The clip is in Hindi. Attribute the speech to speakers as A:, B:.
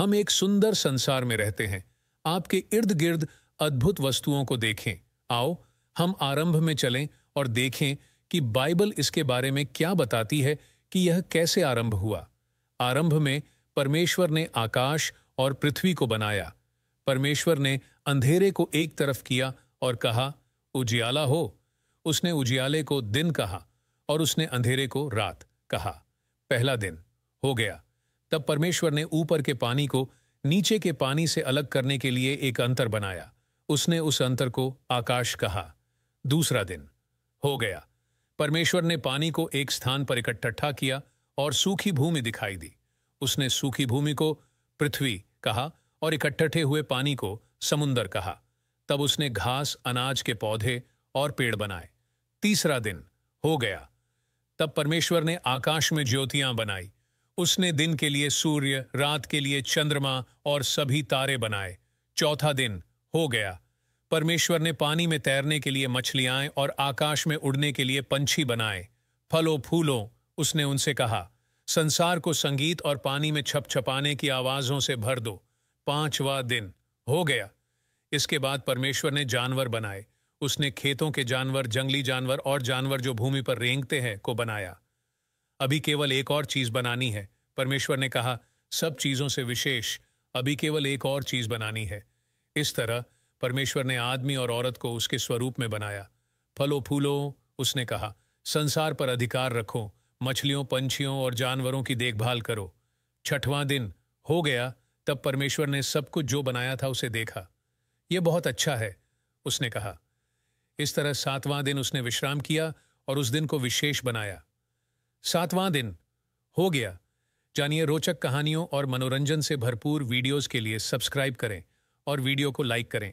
A: हम एक सुंदर संसार में रहते हैं आपके इर्द गिर्द अद्भुत वस्तुओं को देखें आओ हम आरंभ में चलें और देखें कि बाइबल इसके बारे में क्या बताती है कि यह कैसे आरंभ हुआ आरंभ में परमेश्वर ने आकाश और पृथ्वी को बनाया परमेश्वर ने अंधेरे को एक तरफ किया और कहा उजियाला हो उसने उजियाले को दिन कहा और उसने अंधेरे को रात कहा पहला दिन हो गया तब परमेश्वर ने ऊपर के पानी को नीचे के पानी से अलग करने के लिए एक अंतर बनाया उसने उस अंतर को आकाश कहा दूसरा दिन हो गया परमेश्वर ने पानी को एक स्थान पर इकट्ठा किया और सूखी भूमि दिखाई दी उसने सूखी भूमि को पृथ्वी कहा और इकट्ठे हुए पानी को समुन्दर कहा तब उसने घास अनाज के पौधे और पेड़ बनाए तीसरा दिन हो गया तब परमेश्वर ने आकाश में ज्योतियां बनाई उसने दिन के लिए सूर्य रात के लिए चंद्रमा और सभी तारे बनाए चौथा दिन हो गया परमेश्वर ने पानी में तैरने के लिए मछलियां और आकाश में उड़ने के लिए पंछी बनाए फलों फूलों उसने उनसे कहा संसार को संगीत और पानी में छप छपाने की आवाजों से भर दो पांचवा दिन हो गया इसके बाद परमेश्वर ने जानवर बनाए उसने खेतों के जानवर जंगली जानवर और जानवर जो भूमि पर रेंगते हैं को बनाया अभी केवल एक और चीज बनानी है परमेश्वर ने कहा सब चीजों से विशेष अभी केवल एक और चीज बनानी है इस तरह परमेश्वर ने आदमी और औरत को उसके स्वरूप में बनाया फलो फूलो उसने कहा संसार पर अधिकार रखो मछलियों पंछियों और जानवरों की देखभाल करो छठवां दिन हो गया तब परमेश्वर ने सब कुछ जो बनाया था उसे देखा यह बहुत अच्छा है उसने कहा इस तरह सातवां दिन उसने विश्राम किया और उस दिन को विशेष बनाया सातवां दिन हो गया जानिए रोचक कहानियों और मनोरंजन से भरपूर वीडियोस के लिए सब्सक्राइब करें और वीडियो को लाइक करें